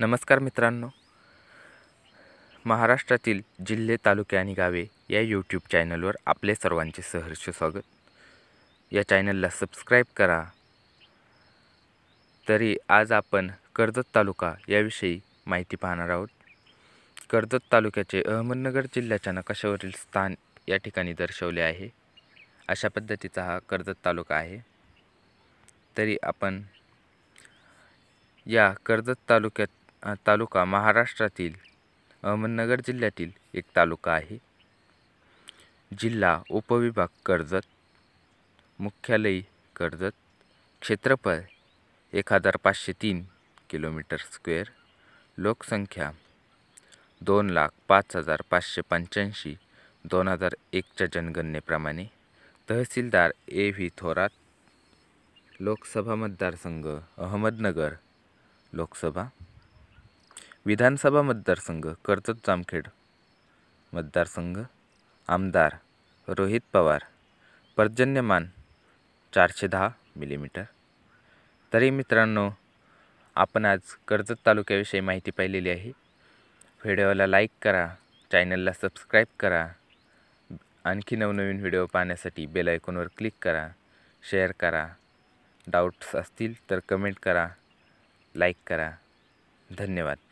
नमस्कार मित्रांनो महाराष्ट्रातील जिल्हे तालुके आणि गावे या यूट्यूब चॅनलवर आपले सर्वांचे सहर्ष स्वागत या चॅनलला सबस्क्राईब करा तरी आज आपण कर्जत तालुका याविषयी माहिती पाहणार आहोत कर्जत तालुक्याचे अहमदनगर जिल्ह्याच्या नकाशावरील स्थान या ठिकाणी दर्शवले आहे अशा पद्धतीचा हा कर्जत तालुका आहे तरी आपण या कर्जत तालुक्यात तालुका महाराष्ट्रातील अहमदनगर जिल्ह्यातील एक तालुका आहे जिल्हा उपविभाग कर्जत मुख्यालय कर्जत क्षेत्रफळ एक हजार पाचशे तीन किलोमीटर स्क्वेअर लोकसंख्या दोन लाख पाच हजार पाचशे पंच्याऐंशी दोन हजार एकच्या जनगणनेप्रमाणे तहसीलदार ए व्ही थोरात लोकसभा मतदारसंघ अहमदनगर लोकसभा विधानसभा मतदारसंघ कर्जत जामखेड मतदारसंघ आमदार रोहित पवार पर्जन्यमान चारशे दहा मिलीमीटर तरी मित्रांनो आपण आज कर्जत तालुक्याविषयी माहिती पाहिलेली आहे व्हिडिओला लाईक करा चॅनलला सबस्क्राईब करा आणखी नवनवीन व्हिडिओ पाहण्यासाठी बेल आयकॉनवर क्लिक करा शेअर करा डाऊट्स असतील तर कमेंट करा लाईक करा धन्यवाद